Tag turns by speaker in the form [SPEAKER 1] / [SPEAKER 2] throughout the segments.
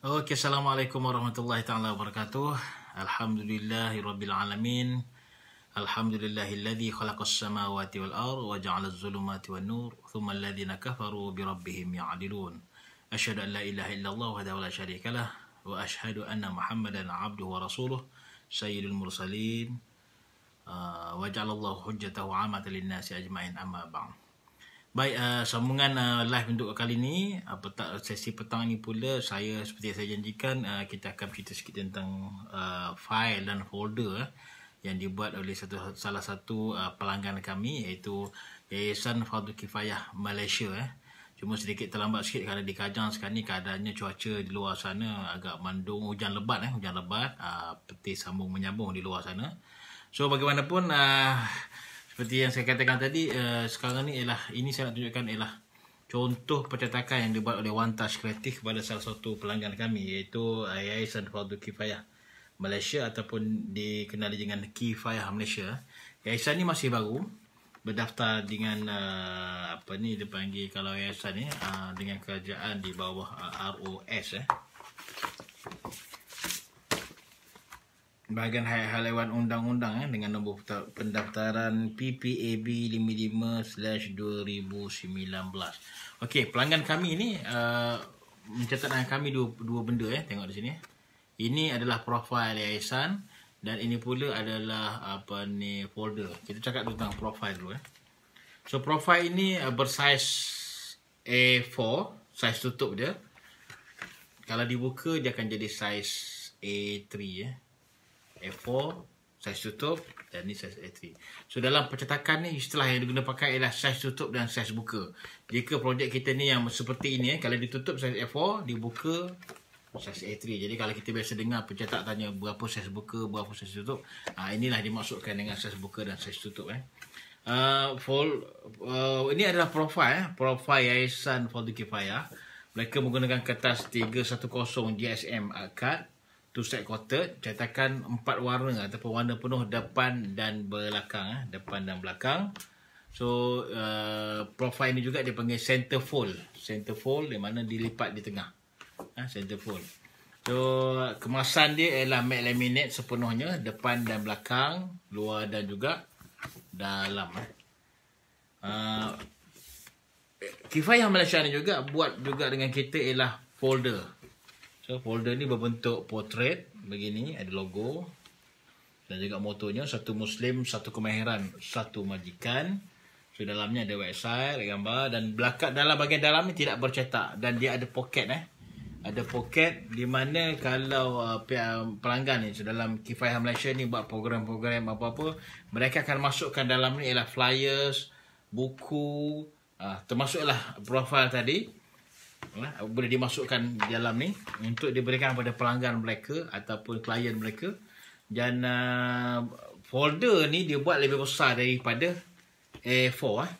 [SPEAKER 1] okay, Assalamualaikum warahmatullahi ta'ala wabarakatuh. Alhamdulillahi rabbil alamin. Alhamdulillahilladzi khalaqas samawati wal ardh wa ja'ala az-zulumati wan nur thumma alladhina kafaru bi rabbihim ya'dilun. Asyhadu an la ilaha illallah wa la syarika lah wa asyhadu anna Muhammadan 'abduhu wa rasuluh sayyidul mursalin. Uh, wa ja'ala Allah hujjatahu 'amatan lin-nasi ajma'in amma ba'd. Baik, uh, sambungan uh, live untuk kali ini uh, petak, Sesi petang ini pula Saya seperti yang saya janjikan uh, Kita akan cerita sikit tentang uh, File dan folder uh, Yang dibuat oleh satu salah satu uh, pelanggan kami Iaitu Yayasan Fadu Kifayah Malaysia uh. Cuma sedikit terlambat sikit Kerana di Kajang sekarang ni Keadaannya cuaca di luar sana Agak mendung hujan lebat uh, Hujan lebat uh, Petis sambung menyambung di luar sana So bagaimanapun uh, seperti yang saya katakan tadi uh, sekarang ni ialah ini saya nak tunjukkan ialah contoh percetakan yang dibuat oleh One Touch Creative kepada salah satu pelanggan kami iaitu Yayasan Fadu Kifayah Malaysia ataupun dikenali dengan Kifayah Malaysia. Yayasan ni masih baru berdaftar dengan uh, apa ni dipanggil kalau yayasan ni uh, dengan kerajaan di bawah uh, ROS eh. bahagian haiwan undang-undang eh, dengan nombor pendaftaran PPAB 55/2019. Okey, pelanggan kami ni uh, mencatat dengan kami dua dua benda eh tengok di sini. Ini adalah profil yayasan dan ini pula adalah apa ni folder. Kita cakap tentang profil dulu eh. So profil ini uh, bersaiz A4, saiz tutup dia. Kalau dibuka dia akan jadi saiz A3 ya. Eh size tutup dan ni size A3. So dalam percetakan ni istilah yang digunakan pakai ialah size tutup dan size buka. Jika projek kita ni yang seperti ini eh, kalau ditutup size A4, dibuka size A3. Jadi kalau kita biasa dengar pencetak tanya berapa size buka, berapa size tutup, ha, inilah dimaksudkan dengan size buka dan size tutup eh. Uh, ah, fold, uh, ah, ini adalah profil eh. Profil Yayasan Folder Kifayah Mereka menggunakan kertas 310 GSM card two stripe quarter cetakan empat warna ataupun warna penuh depan dan belakang eh depan dan belakang so uh, profile ni juga dia panggil center fold center fold di mana dilipat di tengah ha, center fold so kemasan dia ialah matte laminate sepenuhnya depan dan belakang luar dan juga dalam eh uh, kifayah Malaysia ni juga buat juga dengan kita ialah folder So folder ni berbentuk portrait begini, ada logo dan juga motonya satu muslim, satu kemahiran, satu majikan. So dalamnya ada website, ada gambar dan belakang dalam bahagian dalam ni tidak bercetak dan dia ada poket eh. Ada poket di mana kalau uh, um, pelanggan ni so dalam Kifaya Malaysia ni buat program-program apa-apa, mereka akan masukkan dalam ni ialah flyers, buku, uh, termasuklah profil tadi boleh dimasukkan dalam ni untuk diberikan kepada pelanggan mereka ataupun klien mereka dan uh, folder ni dia buat lebih besar daripada A4 eh. Ah.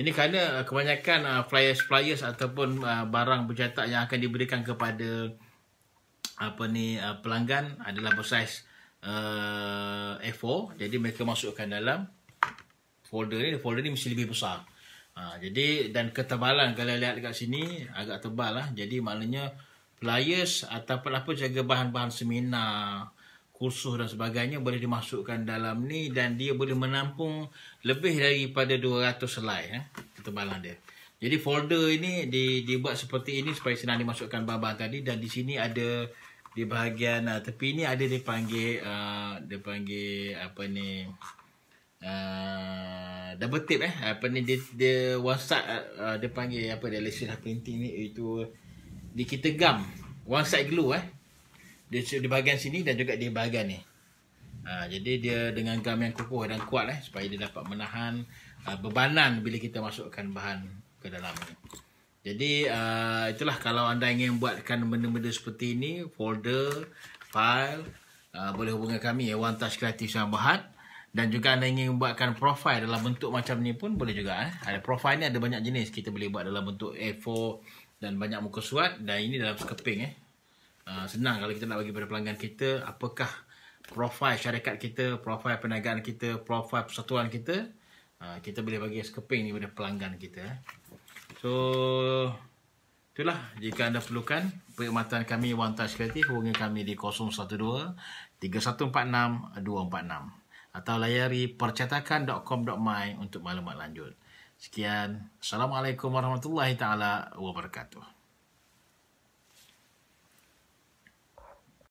[SPEAKER 1] ini kerana uh, kebanyakan uh, flyers-flyers ataupun uh, barang bercetak yang akan diberikan kepada apa ni uh, pelanggan adalah bersaiz uh, A4 jadi mereka masukkan dalam folder ni folder ni mesti lebih besar Ha, jadi dan ketebalan kalau lihat dekat sini agak tebal lah. Jadi maknanya pliers atau apa jaga bahan-bahan seminar, kursus dan sebagainya boleh dimasukkan dalam ni dan dia boleh menampung lebih daripada 200 selai eh, ketebalan dia. Jadi folder ini di, dibuat seperti ini supaya senang dimasukkan bahan-bahan tadi dan di sini ada di bahagian uh, tepi ni ada dipanggil uh, ah, dipanggil apa ni ah, Ah, double tip eh ah, apa ni dia dia WhatsApp uh, ah, dia panggil apa dia lesson lah painting ni iaitu di kita gam one side glue eh dia di bahagian sini dan juga di bahagian ni ha, jadi dia dengan gam yang kukuh dan kuat eh supaya dia dapat menahan uh, bebanan bila kita masukkan bahan ke dalam ni jadi uh, itulah kalau anda ingin buatkan benda-benda seperti ini folder file uh, boleh hubungi kami ya One Touch Creative Sambahat 0377225656 dan juga anda ingin buatkan profil dalam bentuk macam ni pun boleh juga. Eh? Ada profil ni ada banyak jenis. Kita boleh buat dalam bentuk A4 dan banyak muka surat. Dan ini dalam sekeping. Eh? Uh, senang kalau kita nak bagi pada pelanggan kita apakah profil syarikat kita, profil perniagaan kita, profil persatuan kita. Uh, kita boleh bagi sekeping ni pada pelanggan kita. Eh? So, itulah jika anda perlukan perkhidmatan kami One Touch Creative. Hubungi kami di 012 3146 246 atau layari percetakan.com.my untuk maklumat lanjut. Sekian. Assalamualaikum warahmatullahi taala wabarakatuh.